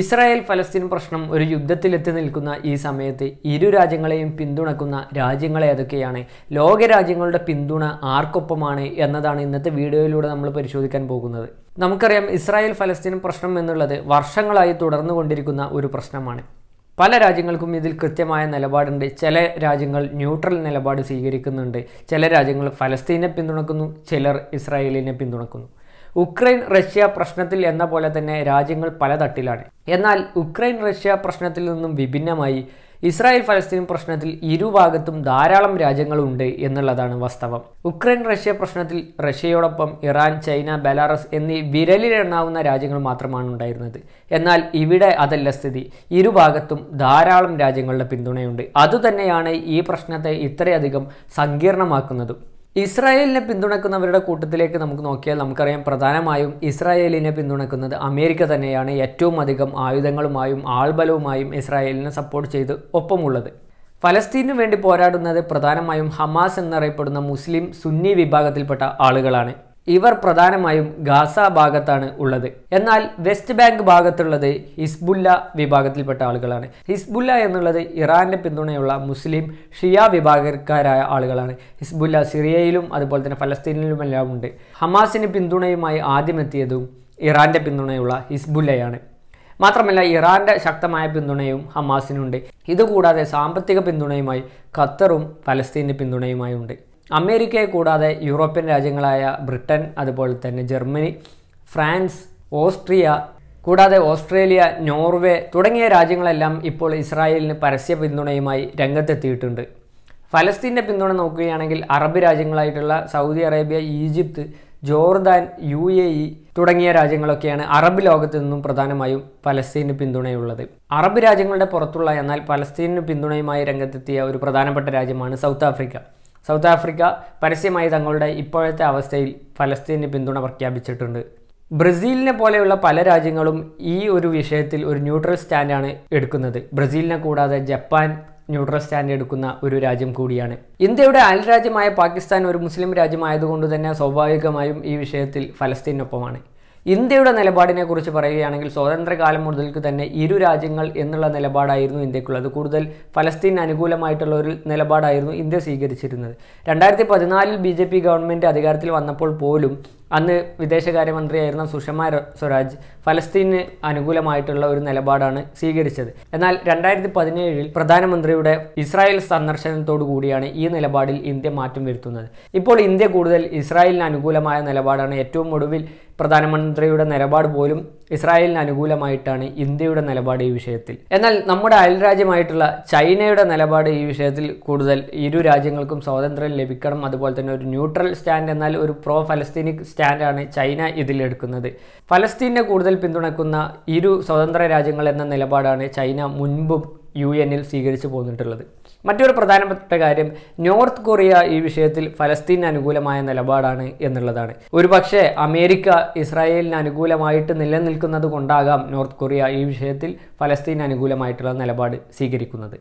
Israel ഫലസ്തീൻ പ്രശ്നം ഒരു യുദ്ധത്തിലെത്തി നിൽക്കുന്ന ഈ സമയത്ത് ഇരു രാജ്യങ്ങളെയും പിന്തുണക്കുന്ന രാജ്യങ്ങളെ ഏതൊക്കെയാണ് ലോകരാജ്യങ്ങളുടെ പിന്തുണ ആർക്കൊപ്പമാണ് എന്നതാണ് ഇന്നത്തെ വീഡിയോയിലൂടെ നമ്മൾ പരിശോധിക്കാൻ പോകുന്നത് നമുക്കറിയാം ഇസ്രായേൽ ഫലസ്തീൻ പ്രശ്നം എന്നുള്ളത് വർഷങ്ങളായി തുടർന്നു കൊണ്ടിരിക്കുന്ന ഒരു പ്രശ്നമാണ് പല രാജ്യങ്ങൾക്കും ഇതിൽ കൃത്യമായ നിലപാടുണ്ട് ചില രാജ്യങ്ങൾ ന്യൂട്രൽ നിലപാട് സ്വീകരിക്കുന്നുണ്ട് ചില രാജ്യങ്ങൾ ഫലസ്തീനെ പിന്തുണക്കുന്നു ചിലർ ഇസ്രായേലിനെ പിന്തുണക്കുന്നു ഉക്രൈൻ റഷ്യ പ്രശ്നത്തിൽ എന്ന പോലെ തന്നെ രാജ്യങ്ങൾ പലതട്ടിലാണ് എന്നാൽ ഉക്രൈൻ റഷ്യ പ്രശ്നത്തിൽ നിന്നും വിഭിന്നമായി ഇസ്രായേൽ ഫലസ്തീൻ പ്രശ്നത്തിൽ ഇരുഭാഗത്തും ധാരാളം രാജ്യങ്ങളുണ്ട് എന്നുള്ളതാണ് വാസ്തവം ഉക്രൈൻ റഷ്യ പ്രശ്നത്തിൽ റഷ്യയോടൊപ്പം ഇറാൻ ചൈന ബെലാറസ് എന്നീ വിരലിലെണ്ണാവുന്ന രാജ്യങ്ങൾ മാത്രമാണ് ഉണ്ടായിരുന്നത് എന്നാൽ ഇവിടെ അതല്ല സ്ഥിതി ഇരുഭാഗത്തും ധാരാളം രാജ്യങ്ങളുടെ പിന്തുണയുണ്ട് അതുതന്നെയാണ് ഈ പ്രശ്നത്തെ ഇത്രയധികം സങ്കീർണമാക്കുന്നതും ഇസ്രായേലിനെ പിന്തുണക്കുന്നവരുടെ കൂട്ടത്തിലേക്ക് നമുക്ക് നോക്കിയാൽ നമുക്കറിയാം പ്രധാനമായും ഇസ്രായേലിനെ പിന്തുണക്കുന്നത് അമേരിക്ക തന്നെയാണ് ഏറ്റവും അധികം ആയുധങ്ങളുമായും ആൾബലവുമായും ഇസ്രായേലിനെ സപ്പോർട്ട് ചെയ്ത് ഒപ്പമുള്ളത് ഫലസ്തീനു വേണ്ടി പോരാടുന്നത് പ്രധാനമായും ഹമാസ് എന്നറിയപ്പെടുന്ന മുസ്ലിം സുന്നി വിഭാഗത്തിൽപ്പെട്ട ആളുകളാണ് ഇവർ പ്രധാനമായും ഗാസ ഭാഗത്താണ് ഉള്ളത് എന്നാൽ വെസ്റ്റ് ബാങ്ക് ഭാഗത്തുള്ളത് ഹിസ്ബുല്ല വിഭാഗത്തിൽപ്പെട്ട ആളുകളാണ് ഹിസ്ബുല്ല എന്നുള്ളത് ഇറാന്റെ പിന്തുണയുള്ള മുസ്ലിം ഷിയ വിഭാഗക്കാരായ ആളുകളാണ് ഹിസ്ബുല്ല സിറിയയിലും അതുപോലെ തന്നെ ഫലസ്തീനിലുമെല്ലാം ഉണ്ട് ഹമാസിന് പിന്തുണയുമായി ആദ്യമെത്തിയതും ഇറാന്റെ പിന്തുണയുള്ള ഹിസ്ബുല്ലയാണ് മാത്രമല്ല ഇറാന്റെ ശക്തമായ പിന്തുണയും ഹമാസിനുണ്ട് ഇതുകൂടാതെ സാമ്പത്തിക പിന്തുണയുമായി ഖത്തറും ഫലസ്തീൻ്റെ പിന്തുണയുമായി ഉണ്ട് അമേരിക്കയെ കൂടാതെ യൂറോപ്യൻ രാജ്യങ്ങളായ ബ്രിട്ടൻ അതുപോലെ തന്നെ ജർമ്മനി ഫ്രാൻസ് ഓസ്ട്രിയ കൂടാതെ ഓസ്ട്രേലിയ നോർവേ തുടങ്ങിയ രാജ്യങ്ങളെല്ലാം ഇപ്പോൾ ഇസ്രായേലിന് പരസ്യ പിന്തുണയുമായി രംഗത്തെത്തിയിട്ടുണ്ട് ഫലസ്തീൻ്റെ പിന്തുണ നോക്കുകയാണെങ്കിൽ അറബ് രാജ്യങ്ങളായിട്ടുള്ള Saudi Arabia Egypt Jordan U A E തുടങ്ങിയ രാജ്യങ്ങളൊക്കെയാണ് അറബ് ലോകത്ത് നിന്നും പ്രധാനമായും ഫലസ്തീന് പിന്തുണയുള്ളത് അറബ് രാജ്യങ്ങളുടെ പുറത്തുള്ള എന്നാൽ ഫലസ്തീനു പിന്തുണയുമായി രംഗത്തെത്തിയ ഒരു പ്രധാനപ്പെട്ട രാജ്യമാണ് സൗത്ത് ആഫ്രിക്ക സൗത്ത് ആഫ്രിക്ക പരസ്യമായി തങ്ങളുടെ ഇപ്പോഴത്തെ അവസ്ഥയിൽ ഫലസ്തീനെ പിന്തുണ പ്രഖ്യാപിച്ചിട്ടുണ്ട് ബ്രസീലിനെ പോലെയുള്ള പല രാജ്യങ്ങളും ഈ ഒരു വിഷയത്തിൽ ഒരു ന്യൂട്രൽ സ്റ്റാൻഡാണ് എടുക്കുന്നത് ബ്രസീലിനെ കൂടാതെ ജപ്പാൻ ന്യൂട്രൽ സ്റ്റാൻഡ് എടുക്കുന്ന ഒരു രാജ്യം കൂടിയാണ് ഇന്ത്യയുടെ രാജ്യമായ പാകിസ്ഥാൻ ഒരു മുസ്ലിം രാജ്യമായതുകൊണ്ട് തന്നെ സ്വാഭാവികമായും ഈ വിഷയത്തിൽ ഫലസ്തീനൊപ്പമാണ് ഇന്ത്യയുടെ കുറിച്ച് പറയുകയാണെങ്കിൽ സ്വാതന്ത്ര്യകാലം മുതൽക്ക് തന്നെ ഇരു രാജ്യങ്ങൾ എന്നുള്ള നിലപാടായിരുന്നു ഇന്ത്യക്കുള്ളത് കൂടുതൽ ഫലസ്തീൻ അനുകൂലമായിട്ടുള്ള ഒരു നിലപാടായിരുന്നു ഇന്ത്യ സ്വീകരിച്ചിരുന്നത് രണ്ടായിരത്തി പതിനാലിൽ ബി ജെ പി അധികാരത്തിൽ വന്നപ്പോൾ പോലും അന്ന് വിദേശകാര്യമന്ത്രിയായിരുന്ന സുഷമ സ്വരാജ് ഫലസ്തീന് അനുകൂലമായിട്ടുള്ള ഒരു നിലപാടാണ് സ്വീകരിച്ചത് എന്നാൽ രണ്ടായിരത്തി പതിനേഴിൽ പ്രധാനമന്ത്രിയുടെ ഇസ്രായേൽ സന്ദർശനത്തോടു കൂടിയാണ് ഈ നിലപാടിൽ ഇന്ത്യ മാറ്റം വരുത്തുന്നത് ഇപ്പോൾ ഇന്ത്യ കൂടുതൽ ഇസ്രായേലിന് അനുകൂലമായ നിലപാടാണ് ഏറ്റവും ഒടുവിൽ പ്രധാനമന്ത്രിയുടെ നിലപാട് പോലും ഇസ്രായേലിന് അനുകൂലമായിട്ടാണ് ഇന്ത്യയുടെ നിലപാട് ഈ വിഷയത്തിൽ എന്നാൽ നമ്മുടെ അയൽരാജ്യമായിട്ടുള്ള ചൈനയുടെ നിലപാട് ഈ വിഷയത്തിൽ കൂടുതൽ ഇരു രാജ്യങ്ങൾക്കും സ്വാതന്ത്ര്യം ലഭിക്കണം അതുപോലെ തന്നെ ഒരു ന്യൂട്രൽ സ്റ്റാൻഡ് എന്നാൽ ഒരു പ്രോ ഫലസ്തീനിക് സ്റ്റാൻഡാണ് ചൈന ഇതിലെടുക്കുന്നത് ഫലസ്തീനെ കൂടുതൽ പിന്തുണക്കുന്ന ഇരു സ്വതന്ത്ര രാജ്യങ്ങൾ എന്ന നിലപാടാണ് ചൈന മുൻപും യു എന്നിൽ സ്വീകരിച്ചു പോന്നിട്ടുള്ളത് മറ്റൊരു പ്രധാനപ്പെട്ട കാര്യം നോർത്ത് കൊറിയ ഈ വിഷയത്തിൽ ഫലസ്തീന് അനുകൂലമായ നിലപാടാണ് എന്നുള്ളതാണ് ഒരുപക്ഷെ അമേരിക്ക ഇസ്രായേലിന് അനുകൂലമായിട്ട് നിലനിൽക്കുന്നത് കൊണ്ടാകാം നോർത്ത് കൊറിയ ഈ വിഷയത്തിൽ ഫലസ്തീന് അനുകൂലമായിട്ടുള്ള നിലപാട് സ്വീകരിക്കുന്നത്